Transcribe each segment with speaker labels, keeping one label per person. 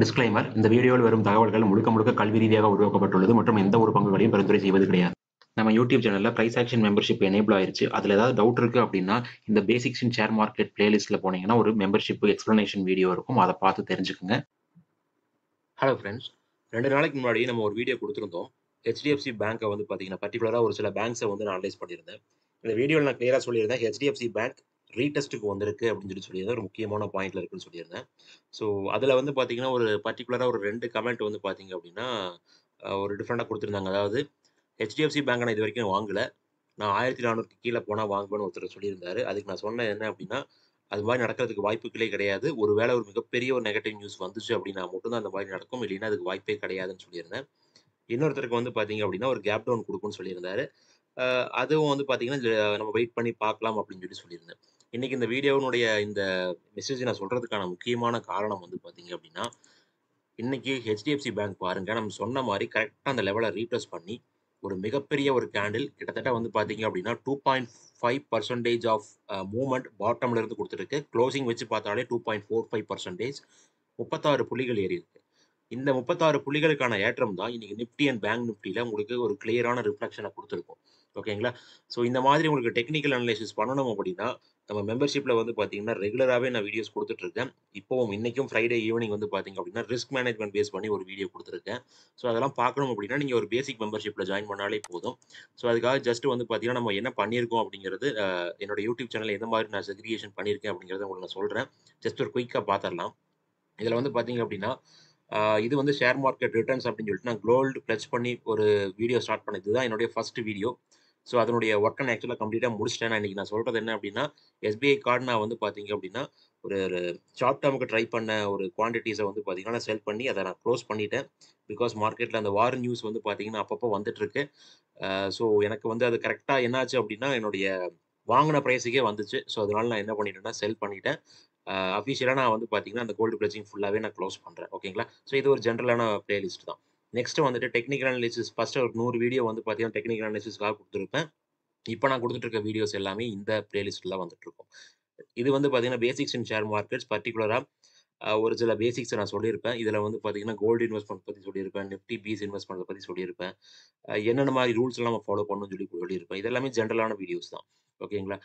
Speaker 1: Disclaimer இந்த வீடியோவில் வரும் தகவல்கள் முழுக்க முழுக்க கல்வி ரீதியாக உருவாக்கப்பட்டுள்ளது மற்றும் எந்த ஒரு பங்குகளையும் பரிந்துரை செய்வது கிடையாது நம்ம யூடியூப் சேனலில் ப்ரைஸ் ஆக்ஷன் மெம்பர்ஷிப் எனேபிள் ஆயிருச்சு அதில் ஏதாவது டவுட் இருக்குது அப்படின்னா இந்த பேசிக்ஸ் இன் ஷேர் மார்க்கெட் பிளேலிஸ்ட்டில் போனீங்கன்னா ஒரு மெம்பர்ஷிப் எக்ஸ்ப்ளனேஷன் வீடியோ இருக்கும் அதை பார்த்து தெரிஞ்சுக்குங்க ஹலோ ஃப்ரெண்ட்ஸ் ரெண்டு நாளைக்கு முன்னாடி நம்ம ஒரு வீடியோ கொடுத்துருந்தோம் ஹெச்டிஎஃப்சி பேங்க்கை வந்து பார்த்தீங்கன்னா பர்டிகுலராக ஒரு சில பேங்க்ஸை வந்து நான் அனலைஸ் பண்ணியிருந்தேன் இந்த வீடியோவில் நான் கிளியராக சொல்லியிருந்தேன் ஹெச்டிஎஃப்சி பேங்க் ரீடெஸ்ட்டுக்கு வந்திருக்கு அப்படின்னு சொல்லி சொல்லியிருந்தேன் ஒரு முக்கியமான பாயிண்ட்ல இருக்குன்னு சொல்லியிருந்தேன் ஸோ அதில் வந்து பார்த்தீங்கன்னா ஒரு பர்டிகுலராக ஒரு ரெண்டு கமெண்ட் வந்து பார்த்தீங்க அப்படின்னா ஒரு டிஃப்ரெண்டாக கொடுத்துருந்தாங்க அதாவது ஹெச்டிஎஃப்சி பேங்க் நான் இது வரைக்கும் வாங்கலை நான் ஆயிரத்தி நானூறுக்கு கீழே போனால் வாங்குவேன்னு ஒருத்தர் சொல்லியிருந்தாரு அதுக்கு நான் சொன்னேன் என்ன அப்படின்னா அது மாதிரி நடக்கிறதுக்கு வாய்ப்புகளே கிடையாது ஒரு வேளை ஒரு மிகப்பெரிய ஒரு நெகட்டிவ் நியூஸ் வந்துச்சு அப்படின்னா மட்டும்தான் அந்த மாதிரி நடக்கும் இல்லைன்னா அதுக்கு வாய்ப்பே கிடையாதுன்னு சொல்லியிருந்தேன் இன்னொருத்தருக்கு வந்து பார்த்தீங்க அப்படின்னா ஒரு கேப் டவுன் கொடுக்குன்னு சொல்லியிருந்தாரு அதுவும் வந்து பார்த்தீங்கன்னா நம்ம வெயிட் பண்ணி பார்க்கலாம் அப்படின்னு சொல்லி சொல்லியிருந்தேன் இன்னைக்கு இந்த வீடியோனுடைய இந்த மெசேஜ் நான் சொல்றதுக்கான முக்கியமான காரணம் வந்து பார்த்தீங்க அப்படின்னா இன்னைக்கு ஹெச்டிஎஃப்சி பேங்க் பாருங்க நம்ம சொன்ன மாதிரி கரெக்டாக அந்த லெவலை ரீப்ளேஸ் பண்ணி ஒரு மிகப்பெரிய ஒரு கேண்டில் கிட்டத்தட்ட வந்து பார்த்தீங்க அப்படின்னா two point five percentage of movement பாட்டம்ல இருந்து கொடுத்துருக்கு க்ளோசிங் வச்சு பார்த்தாலே two point four five percentage முப்பத்தாறு புள்ளிகள் ஏறி இருக்கு இந்த முப்பத்தாறு புள்ளிகளுக்கான ஏற்றம் தான் இன்னைக்கு நிப்டி அண்ட் பேங்க் நிப்டியில உங்களுக்கு ஒரு கிளியரான ரிஃப்ளெக்ஷனை கொடுத்துருக்கும் ஓகேங்களா ஸோ இந்த மாதிரி உங்களுக்கு டெக்னிக்கல் அனலைசிஸ் பண்ணணும் அப்படின்னா நம்ம மெம்பர்ஷிப்பில் வந்து பார்த்தீங்கன்னா ரெகுலராகவே நான் வீடியோஸ் கொடுத்துட்ருக்கேன் இப்போவும் இன்றைக்கும் ஃப்ரைடே ஈவினிங் வந்து பார்த்தீங்க அப்படின்னா ரிஸ்க் மேனேஜ்மெண்ட் பேஸ் பண்ணி ஒரு வீடியோ கொடுத்துருக்கேன் ஸோ அதெல்லாம் பார்க்கணும் அப்படின்னா நீங்கள் ஒரு பேசிக் மெம்பர்ஷிப்பில் ஜாயின் பண்ணாலே போதும் ஸோ அதுக்காக ஜஸ்ட் வந்து பார்த்தீங்கன்னா நம்ம என்ன பண்ணியிருக்கோம் அப்படிங்கிறது என்னோட யூடியூப் சேனல் எந்த மாதிரி நான் செக்ரிகேஷன் பண்ணியிருக்கேன் அப்படிங்கிறத உங்களுக்கு நான் சொல்கிறேன் ஜஸ்ட் ஒரு குயிக்காக பார்த்துடலாம் இதில் வந்து பார்த்தீங்க அப்படின்னா இது வந்து ஷேர் மார்க்கெட் ரிட்டர்ன்ஸ் அப்படின்னு சொல்லிட்டு நான் க்ளோல்டு பிளச் பண்ணி ஒரு வீடியோ ஸ்டார்ட் பண்ணது தான் என்னுடைய ஃபர்ஸ்ட் வீடியோ ஸோ அதனுடைய ஒர்க்கை நான் ஆக்சுவலாக கம்ப்ளீட்டாக முடிச்சிட்டேன் நான் இன்றைக்கி நான் சொல்கிறது என்ன அப்படின்னா எஸ்பிஐ கார்டு நான் வந்து பார்த்தீங்க அப்படின்னா ஒரு ஒரு ஷார்ட் டேமுக்கு ட்ரை பண்ண ஒரு குவான்டிட்டிஸை வந்து பார்த்தீங்கன்னா செல் பண்ணி அதை நான் க்ளோஸ் பண்ணிட்டேன் பிகாஸ் மார்க்கெட்டில் அந்த வார் நியூஸ் வந்து பார்த்தீங்கன்னா அப்பப்போ வந்துட்டுருக்கு ஸோ எனக்கு வந்து அது கரெக்டாக என்னாச்சு அப்படின்னா என்னுடைய வாங்கின ப்ரைஸுக்கே வந்துச்சு ஸோ அதனால நான் என்ன பண்ணிட்டேன்னா செல் பண்ணிட்டேன் அஃபிஷியலாக நான் வந்து பார்த்தீங்கன்னா அந்த கோல்டு பிளச்சிங் ஃபுல்லாகவே நான் க்ளோஸ் பண்ணுறேன் ஓகேங்களா ஸோ இது ஒரு ஜென்ரலான பிளேலிஸ்ட் தான் நெக்ஸ்ட் வந்துட்டு டெக்னிக்கல் அனாலிசிஸ் ஃபர்ஸ்ட் ஒரு நூறு வீடியோ வந்து பார்த்தீங்கன்னா டெக்னிக்கல் அனாலிசிஸ்க்காக கொடுத்துருப்பேன் இப்போ நான் கொடுத்துட்டு இருக்க வீடியோஸ் எல்லாமே இந்த பிளேலிஸ்ட்டில் வந்துட்டு இருக்கும் இது வந்து பார்த்தீங்கன்னா பேசிக்ஸ் இன் ஷேர் மார்க்கெட்ஸ் பர்டிகுலராக ஒரு சில பேசிக்ஸ் நான் சொல்லியிருப்பேன் இதில் வந்து பார்த்தீங்கன்னா கோல்டு இன்வெஸ்ட்மெண்ட் பற்றி சொல்லியிருப்பேன் நிஃப்டி பீஸ் இன்வெஸ்ட்மெண்ட் பற்றி சொல்லியிருப்பேன் என்னென்ன மாதிரி ரூல்ஸ் நம்ம ஃபாலோ பண்ணணும்னு சொல்லி சொல்லியிருப்பேன் இதெல்லாமே ஜென்ரலான வீடியோஸ் தான் ஓகேங்களா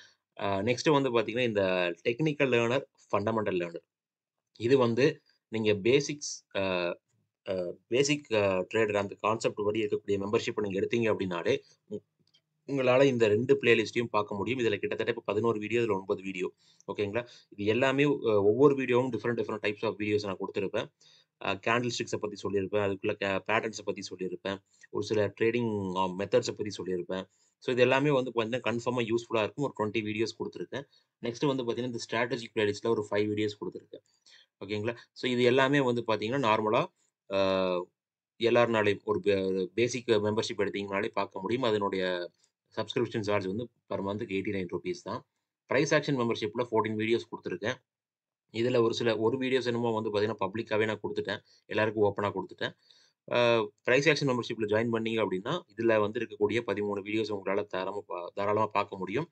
Speaker 1: நெக்ஸ்ட் வந்து பார்த்தீங்கன்னா இந்த டெக்னிக்கல் லேர்னர் ஃபண்டமெண்டல் லேர்னர் இது வந்து நீங்கள் பேசிக்ஸ் பேசிக் ட்ரேடர் அந்த கான்செப்ட் படி இருக்கக்கூடிய மெம்பர்ஷிப் நீங்கள் எடுத்தீங்க அப்படின்னாலே உங்களால் இந்த ரெண்டு பிளேலிஸ்டையும் பார்க்க முடியும் இதில் கிட்டத்தட்ட இப்போ பதினோரு வீடியோ இதில் ஒன்பது வீடியோ ஓகேங்களா இது எல்லாமே ஒவ்வொரு வீடியோவும் different different types of videos நான் கொடுத்துருப்பேன் கேண்டில் ஸ்டிக்ஸை பற்றி சொல்லியிருப்பேன் அதுக்குள்ளே பேட்டர்ன்ஸை பற்றி சொல்லியிருப்பேன் ஒரு சில ட்ரேடிங் மெத்தட்ஸை பற்றி சொல்லியிருப்பேன் ஸோ இது எல்லாமே வந்து பார்த்தீங்கன்னா கன்ஃபார்மாக யூஸ்ஃபுல்லாக இருக்கும் ஒரு டுவெண்ட்டி வீடியோஸ் கொடுத்துருக்கேன் நெக்ஸ்ட் வந்து பார்த்தீங்கன்னா இந்த ஸ்ட்ராட்டஜிக் பிளேலிஸ்ட்டில் ஒரு ஃபைவ் வீடியோஸ் கொடுத்துருக்கேன் ஓகேங்களா ஸோ இது எல்லாமே வந்து பார்த்தீங்கன்னா நார்மலாக எல்லாருனாலையும் ஒரு பேசிக் மெம்பர்ஷிப் எடுத்தீங்கனாலே பார்க்க முடியும் அதனுடைய சப்ஸ்கிரிப்ஷன் சார்ஜ் வந்து பர் மந்த்துக்கு எயிட்டி நைன் ருபீஸ் தான் ப்ரைஸ் ஆக்ஷன் மெம்பர்ஷிப்பில் ஃபோர்டீன் வீடியோஸ் கொடுத்துருக்கேன் இதில் ஒரு சில ஒரு வீடியோஸ் என்னமோ வந்து பார்த்தீங்கன்னா பப்ளிக்காகவே நான் கொடுத்துட்டேன் எல்லாருக்கும் ஓப்பனாக கொடுத்துட்டேன் ப்ரைஸ் ஆக்ஷன் மெம்பர்ஷிப்பில் ஜாயின் பண்ணீங்க அப்படின்னா இதில் வந்து இருக்கக்கூடிய பதிமூணு வீடியோஸ் உங்களால் தரமாக தாராளமாக பார்க்க முடியும்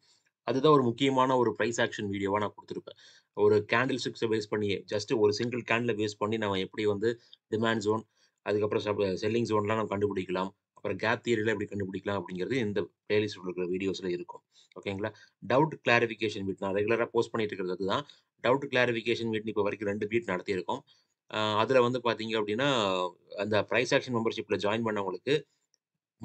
Speaker 1: அதுதான் ஒரு முக்கியமான ஒரு ப்ரைஸ் ஆக்ஷன் வீடியோவாக நான் கொடுத்துருப்பேன் ஒரு கேண்டில் ஸ்டிக்ஸை பேஸ் பண்ணி ஜஸ்ட் ஒரு சிங்கிள் கேண்டில் பேஸ் பண்ணி நம்ம எப்படி வந்து டிமாண்ட் ஜோன் அதுக்கப்புறம் செல்லிங் ஜோன்லாம் நம்ம கண்டுபிடிக்கலாம் அப்புறம் கேப் தியரியில் எப்படி கண்டுபிடிக்கலாம் அப்படிங்கிறது இந்த பிளேலிஸ்ட் இருக்கிற வீடியோஸில் இருக்கும் ஓகேங்களா டவுட் கிளாரிஃபிகேஷன் வீட் நான் ரெகுலராக போஸ்ட் பண்ணிட்டு இருக்கிறது அதுதான் டவுட் கிளாரிஃபிகேஷன் வீட்னு இப்போ வரைக்கும் ரெண்டு வீட் நடத்தியிருக்கோம் அதில் வந்து பார்த்தீங்க அப்படின்னா அந்த ப்ரைஸ் ஆக்ஷன் மெம்பர்ஷிப்பில் ஜாயின் பண்ணவங்களுக்கு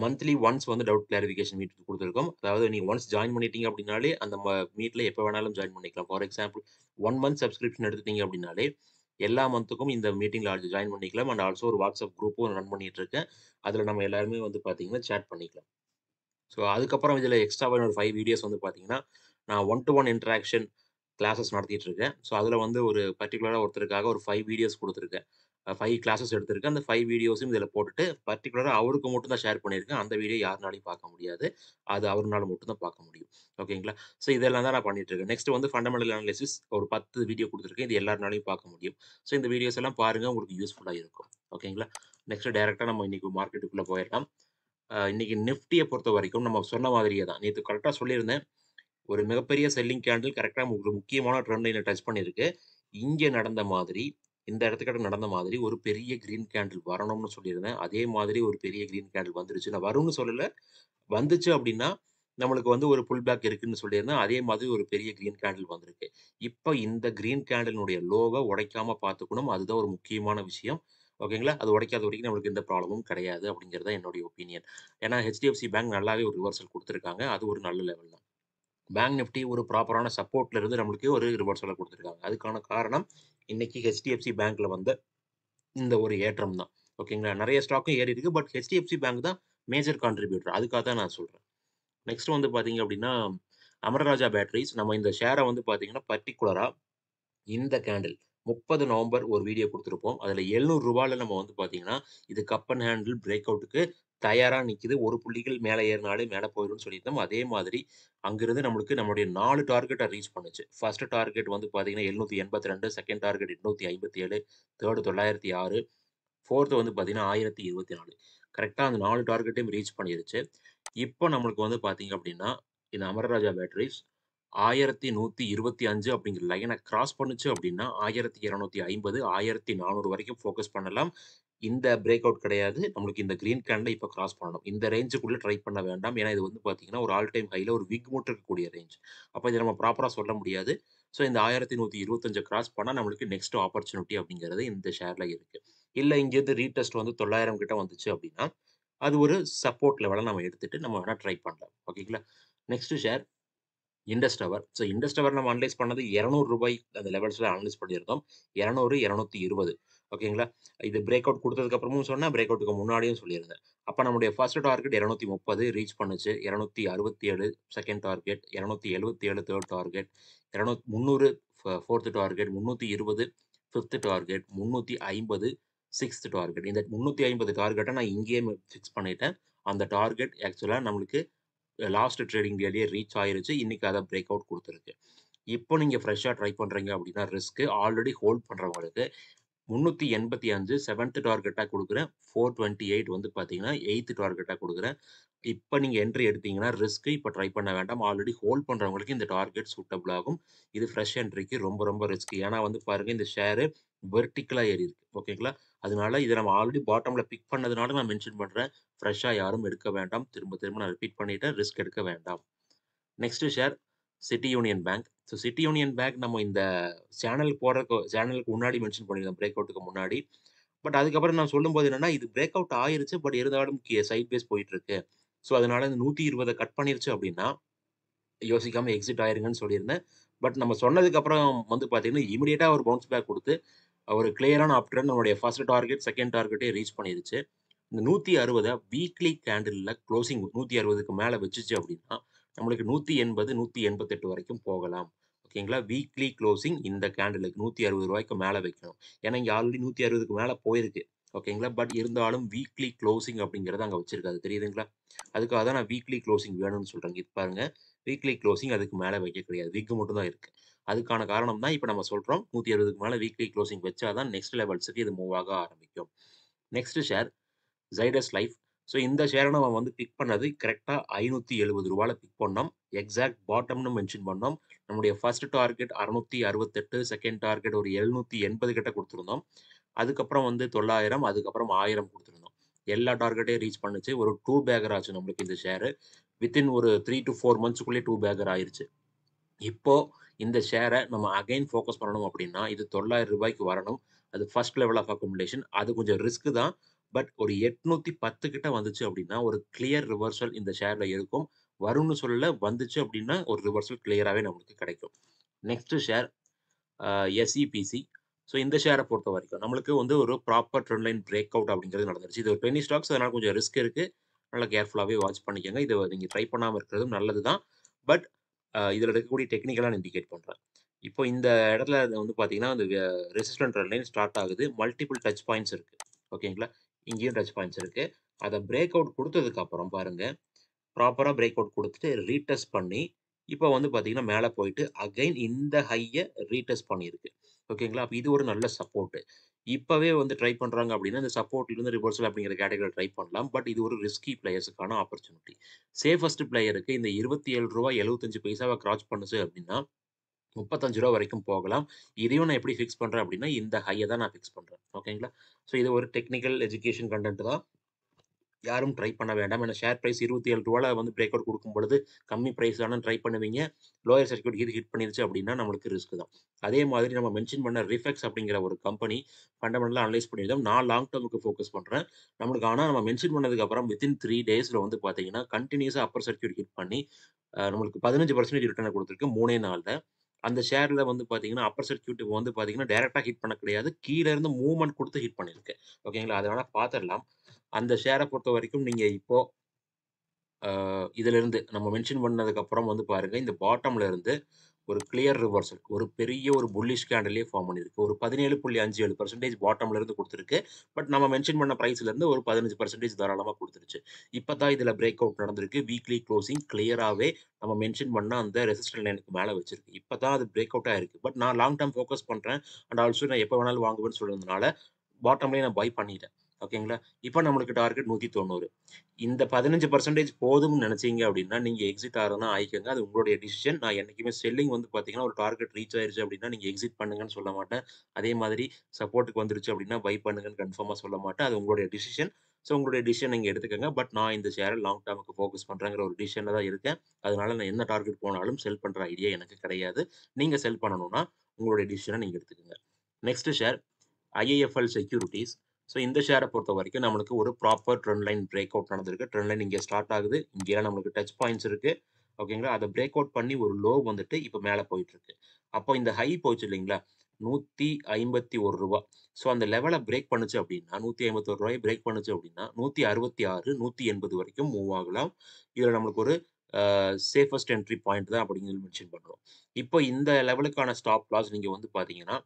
Speaker 1: மந்த்லி ஒன்ஸ் வந்து டவுட் கிளாரிஃபிகேஷன் மீட் கொடுத்துருக்கோம் அதாவது நீங்கள் ஒன்ஸ் ஜாயின் பண்ணிட்டீங்க அப்படின்னாலே அந்த மீட்டில் எப்போ வேணாலும் ஜாயின் பண்ணிக்கலாம் for example one month subscription எடுத்துட்டீங்க அப்படின்னாலே எல்லா மந்த்துக்கும் இந்த மீட்டிங்கில் ஜாயின் பண்ணிக்கலாம் அண்ட் ஆல்சோ ஒரு வாட்ஸ்அப் குரூப்பும் ரன் பண்ணிகிட்டு இருக்கேன் அதில் நம்ம எல்லாருமே வந்து பார்த்தீங்கன்னா சேட் பண்ணிக்கலாம் ஸோ அதுக்கப்புறம் இதில் எக்ஸ்ட்ரா ஒரு ஃபைவ் வீடியோஸ் வந்து பார்த்தீங்கன்னா நான் one to one interaction classes நடத்திட்டு இருக்கேன் ஸோ அதில் வந்து ஒரு பர்டிகுலராக ஒருத்தருக்காக ஒரு ஃபைவ் வீடியோஸ் கொடுத்துருக்கேன் ஃபைவ் கிளாஸஸ் எடுத்திருக்கேன் அந்த ஃபைவ் வீடியோஸும் இதில் போட்டுட்டு பர்டிகுலராக அவருக்கு மட்டும் தான் ஷேர் பண்ணியிருக்கேன் அந்த வீடியோ யாருனாலையும் பார்க்க முடியாது அது அவருனால மட்டும் தான் பார்க்க முடியும் ஓகேங்களா ஸோ இதெல்லாம் தான் நான் பண்ணிட்டு இருக்கேன் நெக்ஸ்ட் வந்து ஃபண்டமெண்டல் அனாலிசிஸ் ஒரு பத்து வீடியோ கொடுத்துருக்கேன் இது எல்லாருனாலையும் பார்க்க முடியும் ஸோ இந்த வீடியோஸ் எல்லாம் பாருங்கள் உங்களுக்கு யூஸ்ஃபுல்லாக இருக்கும் ஓகேங்களா நெக்ஸ்ட் டேரெக்டாக நம்ம இன்னைக்கு மார்க்கெட்டுக்குள்ளே போயிடலாம் இன்னைக்கு நிஃப்டியை பொறுத்த வரைக்கும் நம்ம சொன்ன மாதிரியே தான் நேற்று கரெக்டாக சொல்லியிருந்தேன் ஒரு மிகப்பெரிய செல்லிங் கேண்டில் கரெக்டாக ஒரு முக்கியமான ட்ரெண்ட் லைனை டச் பண்ணியிருக்கு இங்கே நடந்த மாதிரி இந்த இடத்துக்கிட்ட நடந்த மாதிரி ஒரு பெரிய கிரீன் கேண்டில் வரணும்னு சொல்லியிருந்தேன் அதே மாதிரி ஒரு பெரிய கிரீன் கேண்டில் வந்துருச்சு நான் வரும்னு சொல்லலை வந்துச்சு அப்படின்னா நம்மளுக்கு வந்து ஒரு புல் பேக் இருக்குன்னு சொல்லியிருந்தேன் அதே மாதிரி ஒரு பெரிய கிரீன் கேண்டில் வந்திருக்கு இப்போ இந்த கிரீன் கேண்டலினுடைய லோவை உடைக்காம பார்த்துக்கணும் அதுதான் ஒரு முக்கியமான விஷயம் ஓகேங்களா அது உடைக்காத வரைக்கும் நம்மளுக்கு எந்த ப்ராப்ளமும் கிடையாது அப்படிங்கிறது தான் என்னுடைய ஒப்பீனியன் ஏன்னா ஹெச்டிஎஃப்சி பேங்க் நல்லாவே ஒரு ரிவர்சல் கொடுத்துருக்காங்க அது ஒரு நல்ல லெவல் தான் பேங்க் நிஃப்டி ஒரு ப்ராப்பரான சப்போர்ட்ல இருந்து நம்மளுக்கு ஒரு ரிவர்சலை கொடுத்துருக்காங்க அதுக்கான காரணம் இன்னைக்கு ஹெச்டிஎஃப்சி பேங்க்ல வந்த இந்த ஒரு ஏற்றம் தான் ஓகேங்களா நிறைய ஸ்டாக்கும் ஏறி இருக்கு பட் ஹெச்டிஎஃப்சி பேங்க் தான் மேஜர் கான்ட்ரிபியூட்டர் அதுக்காக தான் நான் சொல்கிறேன் நெக்ஸ்ட் வந்து பார்த்தீங்க அப்படின்னா அமரராஜா பேட்டரிஸ் நம்ம இந்த ஷேரை வந்து பார்த்தீங்கன்னா பர்டிகுலரா இந்த கேண்டில் முப்பது நவம்பர் ஒரு வீடியோ கொடுத்துருப்போம் அதில் எழுநூறு ரூபாயில் நம்ம வந்து பார்த்தீங்கன்னா இது கப் அண்ட் ஹேண்டில் பிரேக் அவுட்டுக்கு தயாராக நிற்கிது ஒரு புள்ளிகள் மேலே ஏறினாலே மேலே போயிடும்னு சொல்லியிருந்தோம் அதே மாதிரி அங்கிருந்து நம்மளுக்கு நம்மளுடைய நாலு டார்கெட்டை ரீச் பண்ணுச்சு ஃபர்ஸ்ட் டார்கெட் வந்து பார்த்தீங்கன்னா எழுநூத்தி எண்பத்தி ரெண்டு செகண்ட் டார்கெட் எட்நூத்தி ஐம்பத்தி ஏழு தேர்டு தொள்ளாயிரத்தி ஆறு ஃபோர்த்து வந்து பார்த்தீங்கன்னா ஆயிரத்தி இருபத்தி நாலு கரெக்டாக அந்த நாலு டார்கெட்டையும் ரீச் பண்ணிருச்சு இப்போ நம்மளுக்கு வந்து பார்த்தீங்க அப்படின்னா இந்த அமரராஜா பேட்டரிஸ் ஆயிரத்தி நூத்தி இருபத்தி அஞ்சு அப்படிங்கிற லைனை கிராஸ் பண்ணுச்சு அப்படின்னா ஆயிரத்தி இரநூத்தி ஐம்பது ஆயிரத்தி நானூறு வரைக்கும் ஃபோக்கஸ் பண்ணலாம் இந்த பிரேக் அவுட் கிடையாது நம்மளுக்கு இந்த க்ரீன் கேண்டை இப்போ கிராஸ் பண்ணணும் இந்த ரேஞ்சுக்குள்ளே ட்ரை பண்ண வேண்டாம் ஏன்னா இது வந்து பார்த்தீங்கன்னா ஒரு ஆல் டைம் ஹையில் ஒரு விக் மூட்டு இருக்கக்கூடிய ரேஞ்ச் அப்போ இதை நம்ம ப்ராப்பராக சொல்ல முடியாது ஸோ இந்த ஆயிரத்தி நூற்றி இருபத்தஞ்சு கிராஸ் பண்ணால் நம்மளுக்கு நெக்ஸ்ட் ஆப்பர்ச்சுனிட்டி அப்படிங்கிறது இந்த ஷேரில் இருக்குது இல்லை இங்கேருந்து ரீடெஸ்ட் வந்து தொள்ளாயிரம் கிட்ட வந்துச்சு அப்படின்னா அது ஒரு சப்போர்ட் லெவலாக நம்ம எடுத்துகிட்டு நம்ம வேணால் ட்ரை பண்ணலாம் ஓகேங்களா next share Indus Tower so Indus Tower நம்ம அனலைஸ் பண்ணது இரநூறு ரூபாய் அந்த லெவல்ஸில் அனலைஸ் பண்ணியிருந்தோம் இரநூறு இரநூத்தி இருபது ஓகேங்களா இது பிரேக் அவுட் கொடுத்ததுக்கப்புறமும் சொன்னால் பிரேக் அவுட்டுக்கு முன்னாடியும் சொல்லியிருந்தேன் அப்போ நம்முடைய ஃபர்ஸ்ட் டார்கெட் இரநூத்தி முப்பது ரீச் பண்ணுச்சு இரநூத்தி அறுபத்தி ஏழு செகண்ட் டார்கெட் இரநூத்தி எழுபத்தி ஏழு தேர்ட் டார்கெட் இரநூத் முந்நூறு ஃபோர்த்து டார்கெட் முந்நூற்றி இருபது ஃபிஃப்த்து டார்கெட் முந்நூற்றி ஐம்பது சிக்ஸ்த் டார்கெட் இந்த முந்நூற்றி ஐம்பது டார்கெட்டை நான் இங்கேயே ஃபிக்ஸ் பண்ணிட்டேன் அந்த டார்கெட் ஆக்சுவலாக நம்மளுக்கு லாஸ்ட் ட்ரேடிங் டேலேயே ரீச் ஆயிருச்சு இன்றைக்கி அதை பிரேக் அவுட் கொடுத்துருக்கு இப்போ நீங்கள் ஃப்ரெஷ்ஷாக ட்ரை பண்ணுறீங்க அப்படின்னா ரிஸ்க்கு ஆல்ரெடி ஹோல்ட் பண்ணுறவங்களுக்கு முந்நூற்றி எண்பத்தி அஞ்சு செவன்த் டார்கெட்டாக கொடுக்குறேன் ஃபோர் டுவெண்ட்டி எயிட் வந்து பார்த்தீங்கன்னா எயித்து டார்கெட்டாக கொடுக்குறேன் இப்போ நீங்கள் என்ட்ரி எடுத்தீங்கன்னா ரிஸ்க்கு இப்போ ட்ரை பண்ண வேண்டாம் ஆல்ரெடி ஹோல்ட் பண்ணுறவங்களுக்கு இந்த டார்கெட் சூட்டபிள் ஆகும் இது ஃப்ரெஷ் என்ட்ரிக்கு ரொம்ப ரொம்ப ரிஸ்க் ஏன்னா வந்து பாருங்கள் இந்த ஷேரு வெர்டிக்கலாக ஏறி இருக்கு ஓகேங்களா அதனால இதை நம்ம ஆல்ரெடி பாட்டமில் பிக் பண்ணதுனால நான் மென்ஷன் பண்ணுறேன் ஃப்ரெஷ்ஷாக யாரும் எடுக்க வேண்டாம் திரும்ப திரும்ப நான் ரிப்பீட் பண்ணிவிட்டேன் ரிஸ்க் எடுக்க வேண்டாம் next share City Union Bank so City Union Bank நம்ம இந்த சேனல் போடுறக்கு சேனலுக்கு முன்னாடி மென்ஷன் பண்ணியிருந்தோம் பிரேக் அவுட்டுக்கு முன்னாடி பட் அதுக்கப்புறம் நான் சொல்லும்போது என்னன்னா இது பிரேக் அவுட் ஆயிருச்சு பட் இருந்தாலும் சைட் பேஸ் போயிட்டு இருக்கு ஸோ அதனால இந்த நூற்றி இருபதை கட் பண்ணிருச்சு அப்படின்னா யோசிக்காமல் எக்ஸிட் ஆயிருங்கன்னு சொல்லியிருந்தேன் பட் நம்ம சொன்னதுக்கு அப்புறம் வந்து பார்த்தீங்கன்னா இமீடியட்டா ஒரு பவுன்ஸ் பேக் கொடுத்து ஒரு கிளியரான ஆப்டர் நம்மளுடைய ஃபர்ஸ்ட் டார்கெட் செகண்ட் டார்கெட்டே ரீச் பண்ணிருச்சு இந்த நூற்றி அறுபதை வீக்லி கேண்டிலில் க்ளோசிங் நூற்றி அறுபதுக்கு மேலே வச்சுச்சு அப்படின்னா நம்மளுக்கு நூற்றி எண்பது நூற்றி எண்பத்தெட்டு வரைக்கும் போகலாம் ஓகேங்களா வீக்லி க்ளோசிங் இந்த கேண்டலுக்கு நூற்றி அறுபது ரூபாய்க்கு மேலே வைக்கணும் ஏன்னா இங்கே ஆல்ரெடி நூற்றி அறுபதுக்கு மேலே போயிருக்கு ஓகேங்களா பட் இருந்தாலும் வீக்லி க்ளோசிங் அப்படிங்கிறது அங்கே வச்சிருக்காது தெரியுதுங்களா அதுக்காக தான் நான் வீக்லி க்ளோசிங் வேணும்னு சொல்கிறேங்க இது பாருங்கள் வீக்லி க்ளோசிங் அதுக்கு மேலே வைக்க கிடையாது வீக்கு மட்டும் தான் இருக்குது அதுக்கான காரணம் தான் இப்போ நம்ம சொல்கிறோம் நூற்றி அறுபதுக்கு மேலே வீக்லி க்ளோசிங் வச்சா தான் நெக்ஸ்ட் லெவல்ஸுக்கு இது மூவ் ஆக ஆரம்பிக்கும் next share Zydus Life so இந்த ஷேரை நம்ம வந்து பிக் பண்ணது கரெக்டாக ஐநூற்றி எழுபது ரூபாயில் பிக் பண்ணோம் எக்ஸாக்ட் பாட்டம்னு மென்ஷன் பண்ணோம் நம்முடைய ஃபர்ஸ்ட் டார்கெட் அறுநூத்தி அறுபத்தெட்டு செகண்ட் டார்கெட் ஒரு எழுநூற்றி எண்பது கிட்ட கொடுத்துருந்தோம் அதுக்கப்புறம் வந்து தொள்ளாயிரம் அதுக்கப்புறம் ஆயிரம் கொடுத்துருந்தோம் எல்லா டார்கெட்டையும் ரீச் பண்ணுச்சு ஒரு டூ பேக்கர் ஆச்சு நம்மளுக்கு இந்த ஷேரு வித்தின் ஒரு த்ரீ டு ஃபோர் மந்த்ஸுக்குள்ளேயே டூ பேக்கர் ஆயிடுச்சு இப்போது இந்த ஷேரை நம்ம அகைன் ஃபோக்கஸ் பண்ணணும் அப்படின்னா இது தொள்ளாயிரம் ரூபாய்க்கு வரணும் அது ஃபர்ஸ்ட் லெவல் ஆஃப் அக்கோமடேஷன் அது கொஞ்சம் ரிஸ்க்கு தான் பட் ஒரு எட்நூத்தி பத்து கிட்ட வந்துச்சு அப்படின்னா ஒரு கிளியர் ரிவர்சல் இந்த ஷேர்ல இருக்கும் வரும்னு சொல்ல வந்துச்சு அப்படின்னா ஒரு ரிவர்சல் கிளியராகவே நம்மளுக்கு கிடைக்கும் நெக்ஸ்ட் ஷேர் எஸ்இபிசி ஸோ இந்த ஷேரை பொறுத்த வரைக்கும் நம்மளுக்கு வந்து ஒரு proper trend line break out அப்படிங்கிறது நடந்துருச்சு இது ஒரு பெனி ஸ்டாக்ஸ் அதனால கொஞ்சம் ரிஸ்க் இருக்குது நல்லா கேர்ஃபுல்லாகவே வாட்ச் பண்ணிக்கோங்க இதை நீங்கள் ட்ரை பண்ணாமல் இருக்கிறதும் நல்லது தான் பட் இதில் இருக்கக்கூடிய டெக்னிக்கலாக நான் இண்டிகேட் பண்ணுறேன் இப்போ இந்த இடத்துல வந்து பார்த்தீங்கன்னா அந்த ரெசிஸ்டன்ட் லைன் ஸ்டார்ட் ஆகுது மல்டிபிள் டச் பாயிண்ட்ஸ் இருக்குது ஓகேங்களா இங்கேயும் டச் பாயிண்ட்ஸ் இருக்குது அதை பிரேக் அவுட் கொடுத்ததுக்கப்புறம் பாருங்கள் ப்ராப்பராக பிரேக் அவுட் கொடுத்துட்டு ரீடெஸ்ட் பண்ணி இப்போ வந்து பார்த்தீங்கன்னா மேலே போயிட்டு அகைன் இந்த ஹையை ரீடெஸ்ட் பண்ணியிருக்கு ஓகேங்களா அப்போ இது ஒரு நல்ல சப்போர்ட்டு இப்போவே வந்து ட்ரை பண்ணுறாங்க அப்படின்னா இந்த சப்போர்ட்லேருந்து ரிவர்சல் அப்படிங்கிற கேட்டகரி ட்ரை பண்ணலாம் பட் இது ஒரு ரிஸ்கி பிளேயர்ஸுக்கான ஆப்பர்ச்சுனிட்டி சேஃபஸ்ட் பிளேயருக்கு இந்த இருபத்தி ஏழு ரூபா எழுபத்தஞ்சு பைசாவை கிராச் பண்ணுச்சு அப்படின்னா முப்பத்தஞ்சு ரூபா வரைக்கும் போகலாம் இதையும் நான் எப்படி ஃபிக்ஸ் பண்ணுறேன் அப்படின்னா இந்த ஹையை தான் நான் ஃபிக்ஸ் பண்ணுறேன் ஓகேங்களா ஸோ இது ஒரு டெக்னிக்கல் எஜுகேஷன் கண்டென்ட் தான் யாரும் ட்ரை பண்ண வேண்டாம் ஏன்னா ஷேர் ப்ரைஸ் இருபத்தி ஏழு ரூபாவில் வந்து பிரேக் அவுட் கொடுக்கும் பொழுது கம்மி ப்ரைஸ் ஆனால் ட்ரை பண்ணுவீங்க லோயர் சர்க்கியூட் இது ஹிட் பண்ணிருச்சு அப்படின்னா நம்மளுக்கு ரிஸ்க் தான் அதே மாதிரி நம்ம மென்ஷன் பண்ண ரிஃபெக்ஸ் அப்படிங்கிற ஒரு கம்பெனி ஃபண்டமெண்டலாக அனலைஸ் பண்ணியிருந்தோம் நான் லாங் டேர்முக்கு ஃபோக்கஸ் பண்ணுறேன் நம்மளுக்கு ஆனால் நம்ம மென்ஷன் பண்ணதுக்கப்புறம் வித்தின் த்ரீ டேஸில் வந்து பார்த்தீங்கன்னா கண்டினியூஸாக அப்பர் சர்க்கியூட் ஹிட் பண்ணி நம்மளுக்கு பதினஞ்சு பர்சன்டேஜ் ரிட்டர்னை கொடுத்துருக்கு மூணே நாளில் அந்த ஷேர்ல வந்து பார்த்தீங்கன்னா அப்பர் சர்க்கியூட் வந்து பார்த்தீங்கன்னா டேரெக்டாக ஹிட் பண்ண கிடையாது கீழே இருந்து மூவ்மெண்ட் கொடுத்து ஹிட் பண்ணியிருக்கு ஓகேங்களா அதனால வேணால் பார்த்துடலாம் அந்த ஷேரை பொறுத்த வரைக்கும் நீங்கள் இதுல இருந்து நம்ம மென்ஷன் பண்ணதுக்கப்புறம் வந்து பாருங்கள் இந்த பாட்டம்ல இருந்து ஒரு கிளியர் ரிவர்சல் ஒரு பெரிய ஒரு புல்லிஷ் கேண்டலே ஃபார்ம் பண்ணியிருக்கு ஒரு பதினேழு புள்ளி அஞ்சு ஏழு பர்சன்டேஜ் பாட்டம்ல இருந்து கொடுத்துருக்கு பட் நம்ம மென்ஷன் பண்ண ப்ரைஸ்ல இருந்து ஒரு பதினஞ்சு பர்சன்டேஜ் தாராளமாக கொடுத்துருச்சு இப்போ தான் இதில் பிரேக் அவுட் நடந்திருக்கு வீக்லி க்ளோசிங் கிளியராகவே நம்ம மென்ஷன் பண்ண அந்த ரெசிஸ்டன்ட் லைனுக்கு மேலே வச்சிருக்கு இப்போ தான் அது பிரேக் அவுட்டாக ஆயிருக்கு பட் நான் லாங் டேர்ம் ஃபோக்கஸ் பண்ணுறேன் அண்ட் ஆல்சோ நான் எப்போ வேணாலும் வாங்குவேன்னு சொல்றதுனால பாட்டம்லேயே நான் பை பண்ணிட்டேன் ஓகேங்களா இப்போ நம்மளுக்கு டார்கெட் நூத்தி தொண்ணூறு இந்த பதினஞ்சு பர்சன்டேஜ் போதும்னு நினைச்சீங்க அப்படின்னா நீங்கள் எக்ஸிட் ஆகிறதுனா ஆயிக்கங்க அது உங்களுடைய டிசிஷன் நான் என்னைக்குமே செல்லிங் வந்து பார்த்தீங்கன்னா ஒரு டார்கெட் ரீச் ஆயிருச்சு அப்படின்னா நீங்கள் எக்ஸிட் பண்ணுங்கன்னு சொல்ல மாட்டேன் அதே மாதிரி சப்போர்ட்டுக்கு வந்துருச்சு அப்படின்னா பை பண்ணுங்கன்னு கன்ஃபார்மாக சொல்ல மாட்டேன் அது உங்களுடைய டிசிஷன் ஸோ உங்களுடைய டிசிஷன் நீங்கள் எடுத்துக்கோங்க பட் நான் இந்த ஷேரை லாங் டேமுக்கு ஃபோக்கஸ் பண்ணுறேங்கிற ஒரு டிசிஷனில் தான் இருக்கேன் அதனால நான் என்ன டார்கெட் போனாலும் செல் பண்ணுற ஐடியா எனக்கு கிடையாது நீங்கள் செல் பண்ணணும்னா உங்களுடைய டிசிஷனை நீங்கள் எடுத்துக்கோங்க next share IIFL securities so இந்த ஷேரை பொறுத்த வரைக்கும் நம்மளுக்கு ஒரு proper trend line break out நடந்திருக்கு ட்ரெண்ட் லைன் இங்கே ஸ்டார்ட் ஆகுது இங்கேலாம் நம்மளுக்கு டச் பாயிண்ட்ஸ் இருக்குது ஓகேங்களா அதை பிரேக் அவுட் பண்ணி ஒரு லோ வந்துட்டு இப்போ மேலே இருக்கு அப்போ இந்த ஹை போச்சு இல்லைங்களா நூற்றி ஐம்பத்தி ஒரு ரூபா ஸோ அந்த லெவலை பிரேக் பண்ணுச்சு அப்படின்னா நூற்றி ஒரு ரூபாய் பிரேக் பண்ணுச்சு அப்படின்னா நூற்றி அறுபத்தி ஆறு நூற்றி எண்பது வரைக்கும் மூவ் ஆகலாம் இதில் நம்மளுக்கு ஒரு சேஃபஸ்ட் என்ட்ரி பாயிண்ட் தான் அப்படிங்கிறது மென்ஷன் பண்ணுறோம் இப்போ இந்த லெவலுக்கான ஸ்டாப் லாஸ் நீங்கள் வந்து பார்த்தீங்கன்னா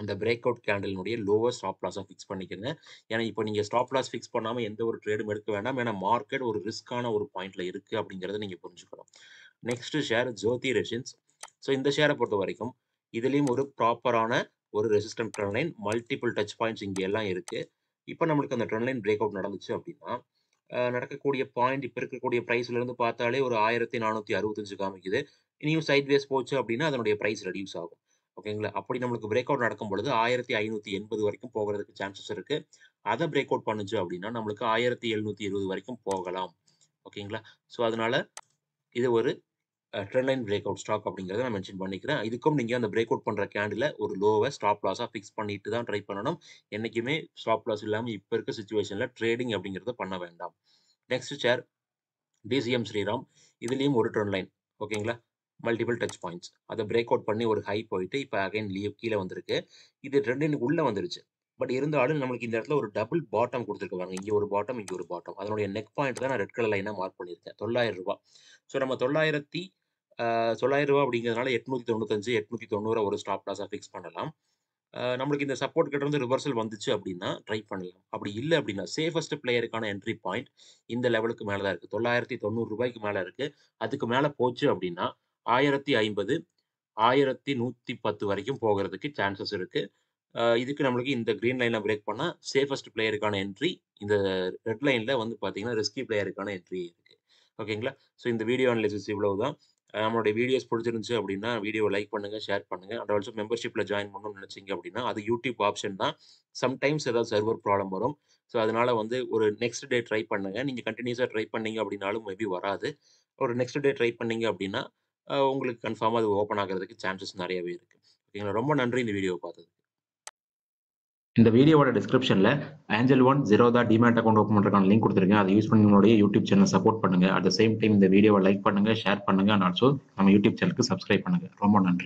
Speaker 1: அந்த பிரேக் அவுட் கேண்டலினுடைய லோவர் ஸ்டாப் லாஸை ஃபிக்ஸ் பண்ணிக்கிறேங்க ஏன்னா இப்போ நீங்கள் ஸ்டாப் லாஸ் ஃபிக்ஸ் பண்ணாமல் எந்த ஒரு ட்ரேடும் எடுக்க வேண்டாம் ஏன்னா மார்க்கெட் ஒரு ரிஸ்க்கான ஒரு பாயிண்ட்ல இருக்குது அப்படிங்கிறத நீங்கள் புரிஞ்சுக்கணும் next share Jyoti Resins so இந்த ஷேரை பொறுத்த வரைக்கும் இதுலேயும் ஒரு ப்ராப்பரான ஒரு resistant trendline multiple touch points இங்கே எல்லாம் இருக்குது இப்போ நம்மளுக்கு அந்த ட்ரெண்ட்லைன் பிரேக் அவுட் நடந்துச்சு அப்படின்னா நடக்கக்கூடிய பாயிண்ட் இப்போ இருக்கக்கூடிய ப்ரைஸ்லேருந்து பார்த்தாலே ஒரு ஆயிரத்தி நானூற்றி அறுபத்தஞ்சு காமிக்குது இனியும் சைட்வேஸ் போச்சு அப்படின்னா அதனுடைய ப்ரைஸ் ரெடியூஸ் ஆகும் ஓகேங்களா அப்படி நம்மளுக்கு பிரேக் அவுட் நடக்கும் பொழுது ஆயிரத்தி ஐநூற்றி எண்பது வரைக்கும் போகிறதுக்கு சான்சஸ் இருக்கு அதை பிரேக் அவுட் பண்ணுச்சு அப்படின்னா நம்மளுக்கு ஆயிரத்தி எழுநூற்றி இருபது வரைக்கும் போகலாம் ஓகேங்களா ஸோ அதனால இது ஒரு trend line break out stock அப்படிங்கிறத நான் மென்ஷன் பண்ணிக்கிறேன் இதுக்கும் நீங்கள் அந்த பிரேக் அவுட் பண்ணுற கேண்டில் ஒரு லோவை ஸ்டாப் லாஸாக ஃபிக்ஸ் பண்ணிட்டு தான் ட்ரை பண்ணணும் என்றைக்குமே ஸ்டாப் லாஸ் இல்லாமல் இப்போ இருக்க சுச்சுவேஷனில் ட்ரேடிங் அப்படிங்கிறத பண்ண வேண்டாம் நெக்ஸ்ட் சேர் டிசிஎம் ஸ்ரீராம் இதுலேயும் ஒரு ட்ரெண்ட் லைன் ஓகேங்களா மல்டிபிள் டச் பாயிண்ட்ஸ் அதை பிரேக் அவுட் பண்ணி ஒரு ஹை போயிட்டு இப்போ அகைன் லீவ் கீழே வந்திருக்கு இது ரெண்டு உள்ளே வந்துருச்சு பட் இருந்தாலும் நம்மளுக்கு இந்த இடத்துல ஒரு டபுள் பாட்டம் கொடுத்துருக்காங்க இங்கே ஒரு பாட்டம் இங்கே ஒரு பாட்டம் அதனுடைய நெக் பாயிண்ட் தான் நான் ரெட் கலர் லைனாக மார்க் பண்ணியிருக்கேன் தொள்ளாயிரம் ரூபா ஸோ நம்ம தொள்ளாயிரத்தி தொள்ளாயிரம் ரூபா அப்படிங்கிறதுனால எட்நூத்தி தொண்ணூத்தஞ்சு எட்நூத்தி தொண்ணூறு ஒரு ஸ்டாப் லாஸாக ஃபிக்ஸ் பண்ணலாம் நம்மளுக்கு இந்த சப்போர்ட் கிட்ட இருந்து ரிவர்சல் வந்துச்சு அப்படின்னா ட்ரை பண்ணலாம் அப்படி இல்லை அப்படின்னா சேஃபஸ்ட் பிளேயருக்கான என்ட்ரி பாயிண்ட் இந்த லெவலுக்கு மேலே தான் இருக்குது தொள்ளாயிரத்தி தொண்ணூறு ரூபாய்க்கு மேலே இருக்குது அதுக்கு மேலே போச்சு அப்படின்னா ஆயிரத்தி ஐம்பது ஆயிரத்தி நூற்றி பத்து வரைக்கும் போகிறதுக்கு சான்சஸ் இருக்குது இதுக்கு நம்மளுக்கு இந்த க்ரீன் லைனில் பிரேக் பண்ணால் சேஃபஸ்ட் பிளேயருக்கான என்ட்ரி இந்த ரெட் லைனில் வந்து பார்த்தீங்கன்னா ரிஸ்கி பிளேயருக்கான என்ட்ரி இருக்குது ஓகேங்களா ஸோ இந்த வீடியோ அனலிசிஸ் இவ்வளவு தான் நம்மளுடைய வீடியோஸ் பிடிச்சிருந்துச்சு அப்படின்னா வீடியோ லைக் பண்ணுங்கள் ஷேர் பண்ணுங்கள் அண்ட் ஆல்சோ மெம்பர்ஷிப்பில் ஜாயின் பண்ணணும்னு நினச்சிங்க அப்படின்னா அது யூடியூப் ஆப்ஷன் தான் சம்டைம்ஸ் ஏதாவது சர்வர் ப்ராப்ளம் வரும் ஸோ அதனால் வந்து ஒரு நெக்ஸ்ட் டே ட்ரை பண்ணுங்கள் நீங்கள் கண்டினியூஸாக ட்ரை பண்ணீங்க அப்படின்னாலும் மேபி வராது ஒரு நெக்ஸ்ட் டே ட்ரை பண்ணீங்க அப்படின்னா உங்களுக்கு கன்ஃபார்மாக அது ஓப்பன் ஆகிறதுக்கு சான்சஸ் நிறையவே இருக்கு. ஓகேங்களா? ரொம்ப நன்றி இந்த வீடியோ பார்த்ததுக்கு. இந்த வீடியோவோட டிஸ்கிரிப்ஷனில் ஏஞ்சல் ஒன் ஜீரோ தான் டிமேட் அக்கௌண்ட் ஓப்பன் பண்ணுறதுக்கான லிங்க் கொடுத்துருக்கேன். அதை யூஸ் பண்ணி உங்களுடைய யூடியூப் சேனல் சப்போர்ட் பண்ணுங்கள் அட் த சேம் டைம் இந்த வீடியோவை லைக் பண்ணுங்கள் ஷேர் பண்ணுங்க அண்ட் ஆல்சோ நம்ம யூடியூப் சேனலுக்கு சப்ஸ்கிரைப் பண்ணுங்க. ரொம்ப நன்றி.